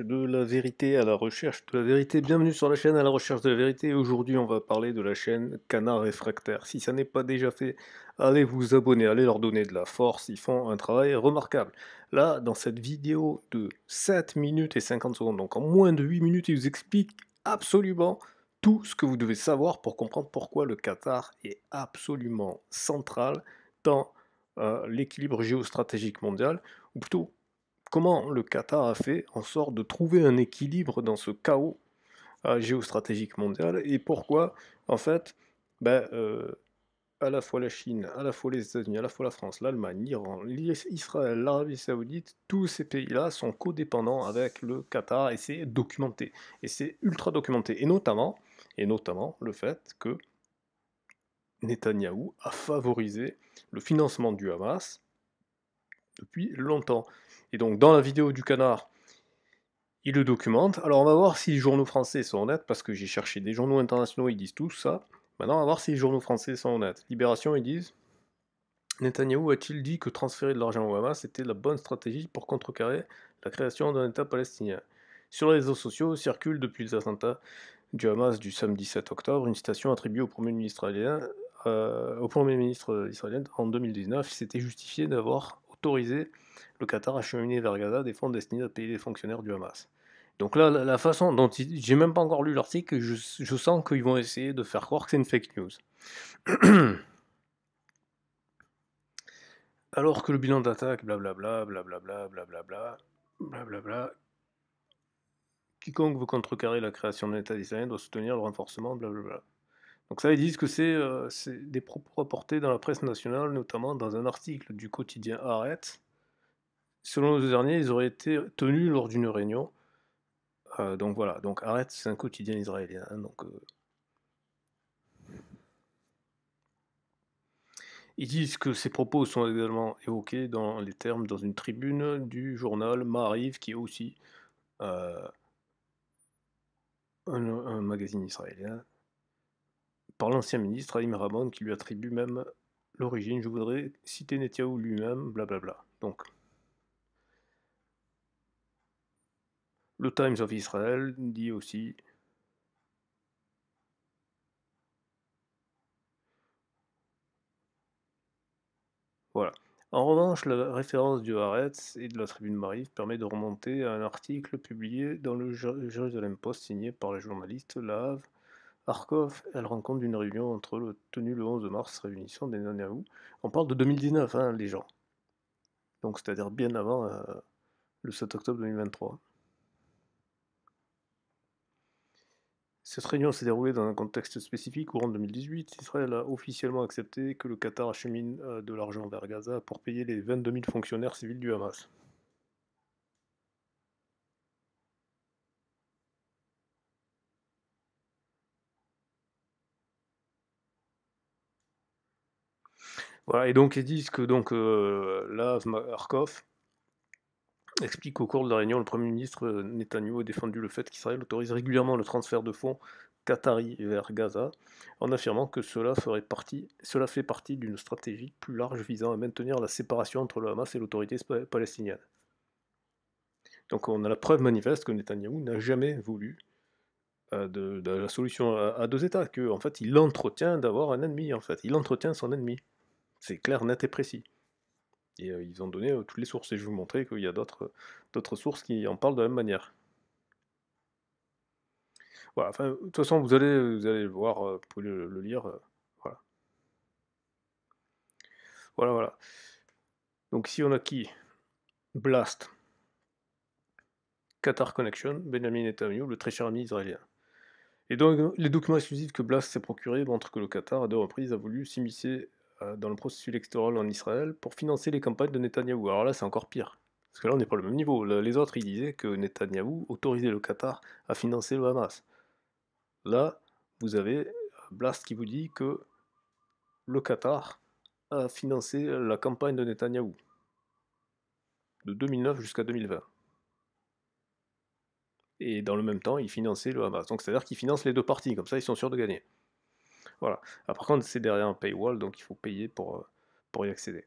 de la vérité, à la recherche de la vérité. Bienvenue sur la chaîne à la recherche de la vérité. Aujourd'hui, on va parler de la chaîne Canard Réfractaire. Si ça n'est pas déjà fait, allez vous abonner, allez leur donner de la force. Ils font un travail remarquable. Là, dans cette vidéo de 7 minutes et 50 secondes, donc en moins de 8 minutes, ils vous expliquent absolument tout ce que vous devez savoir pour comprendre pourquoi le Qatar est absolument central dans euh, l'équilibre géostratégique mondial, ou plutôt comment le Qatar a fait en sorte de trouver un équilibre dans ce chaos euh, géostratégique mondial et pourquoi, en fait, ben, euh, à la fois la Chine, à la fois les États-Unis, à la fois la France, l'Allemagne, l'Iran, Israël, l'Arabie Saoudite, tous ces pays-là sont codépendants avec le Qatar et c'est documenté. Et c'est ultra documenté. Et notamment, et notamment le fait que Netanyahou a favorisé le financement du Hamas depuis longtemps. Et donc dans la vidéo du canard, il le documente. Alors on va voir si les journaux français sont honnêtes, parce que j'ai cherché des journaux internationaux, ils disent tout ça. Maintenant on va voir si les journaux français sont honnêtes. Libération, ils disent Netanyahou a-t-il dit que transférer de l'argent au Hamas était la bonne stratégie pour contrecarrer la création d'un État palestinien Sur les réseaux sociaux circule depuis les attentats du Hamas du samedi 7 octobre une citation attribuée au Premier ministre israélien, euh, au Premier ministre en 2019. C'était justifié d'avoir autoriser le Qatar à cheminer vers Gaza des fonds destinés à payer les fonctionnaires du Hamas. Donc là, la façon dont j'ai même pas encore lu l'article, je, sens qu'ils vont essayer de faire croire que c'est une fake news. Alors que le bilan d'attaque, blablabla, blablabla, blablabla, blablabla, quiconque veut contrecarrer la création de l'état d'Israël doit soutenir le renforcement, blablabla. Donc ça, ils disent que c'est euh, des propos rapportés dans la presse nationale, notamment dans un article du quotidien Arrête. Selon le derniers, ils auraient été tenus lors d'une réunion. Euh, donc voilà, donc Arrête, c'est un quotidien israélien. Hein, donc, euh. Ils disent que ces propos sont également évoqués dans les termes dans une tribune du journal Mariv, qui est aussi un magazine israélien l'ancien ministre Aïm Ramon qui lui attribue même l'origine. Je voudrais citer Netiaou lui-même, blablabla. Donc, le Times of Israel dit aussi Voilà. En revanche, la référence du Haaretz et de la Tribune Marie permet de remonter à un article publié dans le jérusalem Post signé par le journaliste Lave Arkov elle rencontre une réunion entre le, tenue le 11 mars réunissant des Nanaou. On parle de 2019, hein, les gens. Donc c'est-à-dire bien avant euh, le 7 octobre 2023. Cette réunion s'est déroulée dans un contexte spécifique courant 2018, Israël a officiellement accepté que le Qatar achemine euh, de l'argent vers Gaza pour payer les 22 000 fonctionnaires civils du Hamas. Voilà, et donc ils disent que donc euh, là, Markov explique qu'au cours de la réunion, le Premier ministre euh, Netanyahu a défendu le fait qu'Israël autorise régulièrement le transfert de fonds qatari vers Gaza, en affirmant que cela, ferait partie, cela fait partie d'une stratégie plus large visant à maintenir la séparation entre le Hamas et l'autorité palestinienne. Donc on a la preuve manifeste que Netanyahou n'a jamais voulu euh, de, la solution à, à, deux États, que en fait il entretient d'avoir un ennemi, en fait, il entretient son ennemi. C'est clair, net et précis. Et euh, ils ont donné euh, toutes les sources. Et je vais vous montrer qu'il y a d'autres euh, sources qui en parlent de la même manière. Voilà, de toute façon, vous allez, le voir, vous pouvez le, lire. voilà. Voilà, voilà. Donc, si on a qui Blast, Qatar Connection, Benjamin Netanyahu, le très cher ami israélien. Et donc, les documents exclusifs que Blast s'est procurés montrent que le Qatar, à deux reprises, a voulu s'immiscer euh, dans le processus électoral en Israël pour financer les campagnes de Netanyahou. Alors là, c'est encore pire. Parce que là, on n'est pas au même niveau. Les autres, ils disaient que Netanyahou autorisait le Qatar à financer le Hamas. Là, vous avez euh, Blast qui vous dit que le Qatar a financé la campagne de Netanyahou. De 2009 jusqu'à 2020. Et dans le même temps, il finançait le Hamas. Donc c'est-à-dire qu'il finance les deux parties, comme ça ils sont sûrs de gagner. Voilà. Ah, par contre, c'est derrière un paywall, donc il faut payer pour, euh, pour y accéder.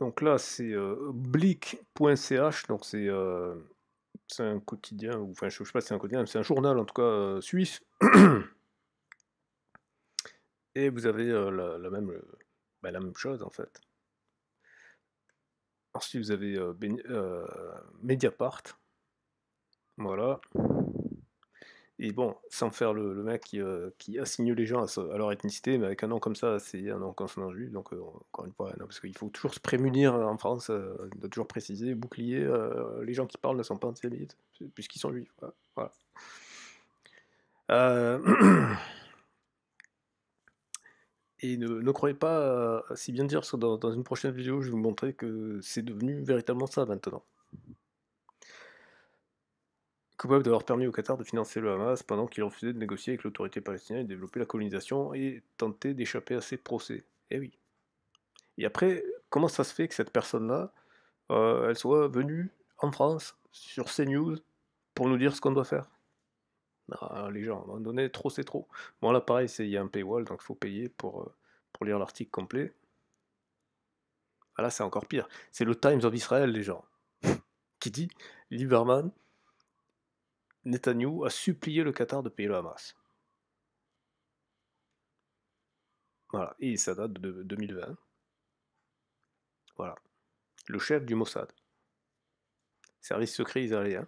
Donc là, c'est euh, blick.ch, donc euh, c'est un quotidien, enfin, je sais pas c'est un quotidien, c'est un journal en tout cas suisse. Et vous avez la, même, bah, la même chose en fait. Ensuite, vous avez Mediapart, voilà. Et bon, sans faire le, mec euh, qui, assigne les gens à, leur ethnicité, mais avec un nom comme ça, c'est un nom consonant juif, donc euh, encore une fois, parce qu'il faut toujours se prémunir euh, en France, il de toujours préciser, bouclier, les gens qui parlent ne sont pas antisémites, puisqu'ils sont juifs. Voilà. Et ne, croyez pas si bien dire, dans une prochaine vidéo, je vais vous montrer que c'est devenu véritablement ça maintenant coupable d'avoir permis au Qatar de financer le Hamas pendant qu'il refusait de négocier avec l'autorité palestinienne et développer la colonisation et tenter d'échapper à ses procès. Eh oui. Et après, comment ça se fait que cette personne-là, euh, elle soit venue en France sur CNews pour nous dire ce qu'on doit faire Les gens, à un moment donné, trop c'est trop. Bon là pareil, il y a un paywall, donc il faut payer pour, euh, pour lire l'article complet. Ah là c'est encore pire. C'est le Times of Israel, les gens, qui dit Lieberman Netanyahu a supplié le Qatar de payer le Hamas. Voilà, et ça date de 2020. Voilà. Le chef du Mossad, service secret israélien,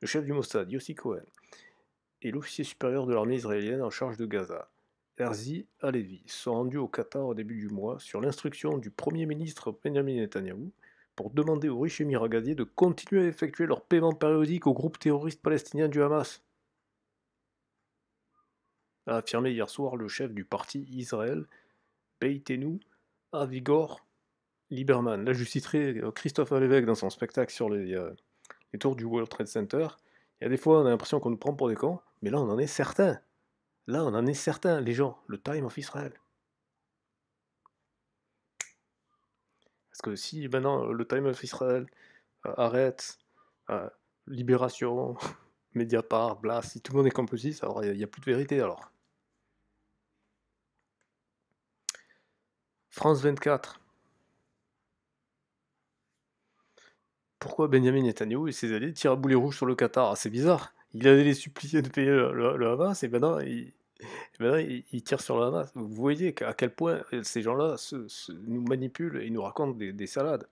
le chef du Mossad, Yossi Cohen, et l'officier supérieur de l'armée israélienne en charge de Gaza, Erzi Alevi, sont rendus au Qatar au début du mois sur l'instruction du Premier ministre Benjamin Netanyahu pour demander aux riches émirats gaziers de continuer à effectuer leurs paiements périodiques au groupe terroriste palestinien du Hamas a affirmé hier soir le chef du parti Israël, Beitenu, Avigor Lieberman. Là, je citerai Christophe Lévesque dans son spectacle sur les, euh, les, tours du World Trade Center. Il y a des fois, on a l'impression qu'on nous prend pour des cons, mais là, on en est certain. Là, on en est certain, les gens. Le Time of Israel. Parce que si maintenant euh, le Time of Israel euh, arrête, euh, Libération, Mediapart, Blast, si tout le monde est composite, alors il n'y a plus de vérité alors. France 24. Pourquoi Benjamin Netanyahu et ses alliés tirent à boulet rouge sur le Qatar ah, C'est bizarre. Il allait les supplier de payer le, le Hamas et maintenant il, ils, tirent sur la masse. Vous voyez à quel point euh, ces gens-là nous manipulent et nous racontent des, salades.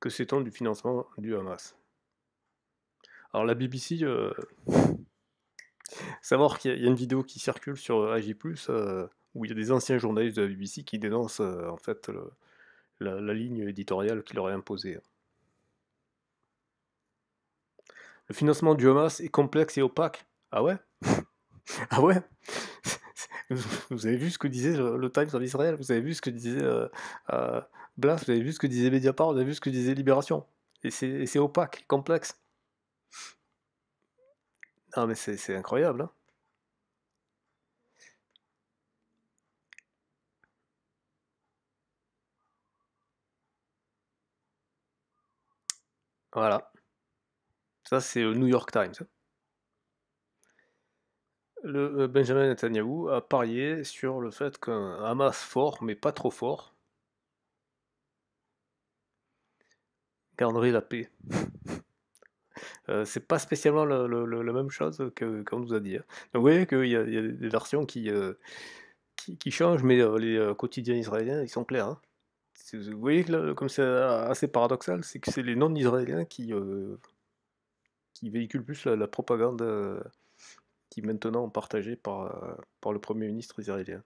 Que sait-on du financement du Hamas Alors la BBC, euh, savoir qu'il y, a une vidéo qui circule sur AG+, euh, où il y a des anciens journalistes de la BBC qui dénoncent en fait la, ligne éditoriale qu'il leur imposée. Le financement du Hamas est complexe et opaque. Ah ouais Ah ouais Vous avez vu ce que disait le Times sur Israël Vous avez vu ce que disait euh, euh, Blas Vous avez vu ce que disait Mediapart Vous avez vu ce que disait Libération Et c'est opaque, complexe. Non mais c'est incroyable. Hein. voilà. Ça, c'est le euh, New York Times. Le euh, Benjamin Netanyahu a parié sur le fait qu'un Hamas fort, mais pas trop fort, garderait la paix. Euh, c'est pas spécialement la, même chose qu'on nous a dit. Hein. vous voyez qu'il y, a des versions qui, qui, changent, mais les quotidiens israéliens, ils sont clairs. Hein. Vous voyez que comme c'est assez paradoxal, c'est que c'est les non-israéliens qui, qui véhicule plus la, propagande euh, qui est maintenant partagée par, euh, par le Premier ministre israélien.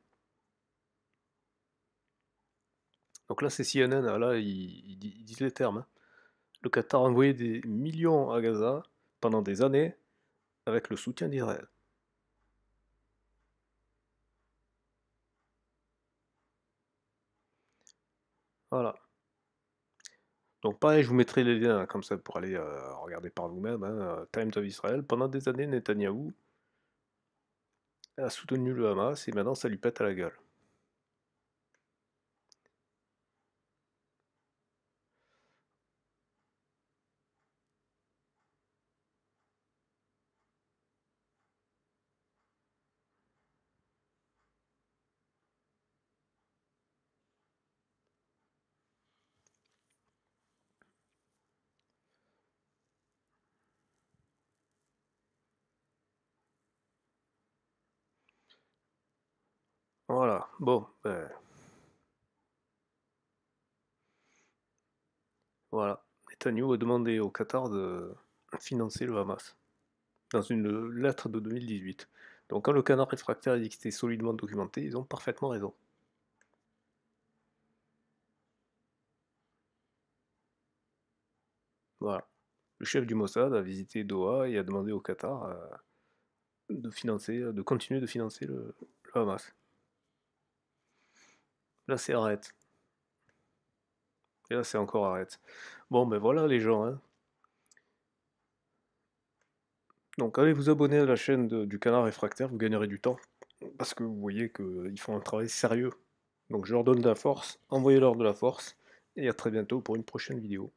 Donc là, c'est CNN, hein, là, ils, disent les termes. Hein. Le Qatar a envoyé des millions à Gaza pendant des années avec le soutien d'Israël. Voilà. Donc pareil, je vous mettrai les liens hein, comme ça pour aller euh, regarder par vous-même. Hein, euh, Times of Israel, pendant des années, Netanyahu a soutenu le Hamas et maintenant ça lui pète à la gueule. Voilà, bon. Ben... Voilà. Netanyahu a demandé au Qatar de financer le Hamas dans une lettre de 2018. Donc quand le canard réfractaire a dit que c'était solidement documenté, ils ont parfaitement raison. Voilà. Le chef du Mossad a visité Doha et a demandé au Qatar euh, de financer, de continuer de financer le Hamas. Là, c'est arrête. Et là, c'est encore arrête. Bon, ben voilà les gens. Hein. Donc, allez vous abonner à la chaîne du canard réfractaire, vous gagnerez du temps. Parce que vous voyez qu'ils font un travail sérieux. Donc, je leur donne de la force, envoyez-leur de la force. Et à très bientôt pour une prochaine vidéo.